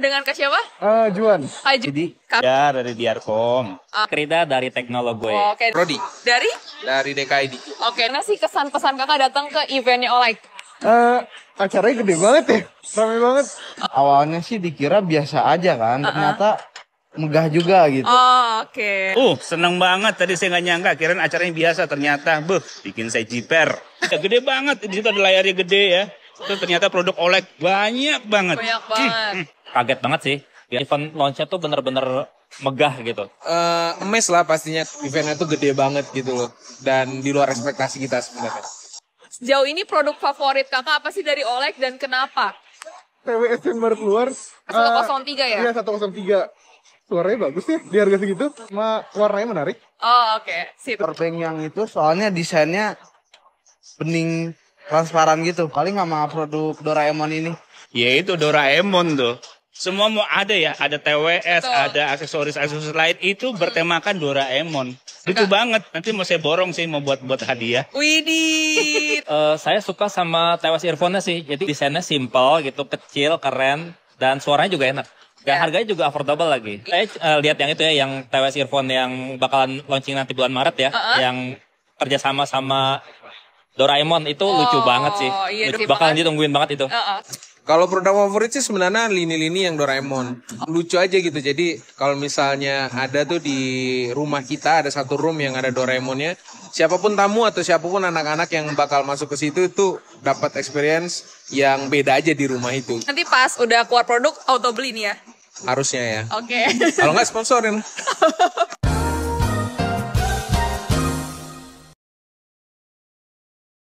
dengan Kak siapa? Uh, Juan. Hai, Jadi, ya dari Diarkom. Uh. Krida dari Teknologi. Oh, Oke. Okay. Rodi. Dari? Dari DKID. Oke, okay. nah sih kesan-pesan kakak datang ke eventnya Olike? Uh, acaranya gede banget ya, ramai banget. Uh. Awalnya sih dikira biasa aja kan, uh -uh. ternyata megah juga gitu. Oh, oke. Okay. Uh, seneng banget. Tadi saya nggak nyangka, kirain acaranya biasa. Ternyata, beh, bikin saya jiper. Gede banget. Di situ ada layarnya gede ya itu ternyata produk Oleg banyak banget. Banyak banget. Hmm, hmm. Kaget banget sih. Event launchnya tuh bener-bener megah gitu. Uh, eh, mes lah pastinya eventnya tuh gede banget gitu loh. Dan di luar ekspektasi kita sebenarnya. Sejauh ini produk favorit kakak apa sih dari Oleg dan kenapa? TWS yang baru keluar. 103 uh, eh, ya? Iya 103 suaranya bagus ya di harga segitu Cuma warnanya menarik oh oke okay. sip yang itu soalnya desainnya bening transparan gitu paling sama produk Doraemon ini ya itu Doraemon tuh semua mau ada ya ada TWS Betul. ada aksesoris aksesoris lain itu bertemakan Doraemon itu banget nanti mau saya borong sih mau buat buat hadiah Widih uh, saya suka sama TWS earphone sih jadi desainnya simple gitu kecil keren dan suaranya juga enak dan ya. harganya juga affordable lagi saya uh, lihat yang itu ya yang TWS earphone yang bakalan launching nanti bulan Maret ya uh -uh. yang kerjasama sama Doraemon itu oh, lucu banget sih. Iya, lucu, bakal tungguin banget itu. Uh -uh. Kalau produk favorit sih sebenarnya lini-lini yang Doraemon. Lucu aja gitu. Jadi kalau misalnya ada tuh di rumah kita ada satu room yang ada Doraemonnya, siapapun tamu atau siapapun anak-anak yang bakal masuk ke situ itu dapat experience yang beda aja di rumah itu. Nanti pas udah keluar produk auto beli nih ya. Harusnya ya. Oke. Okay. Kalau nggak sponsorin.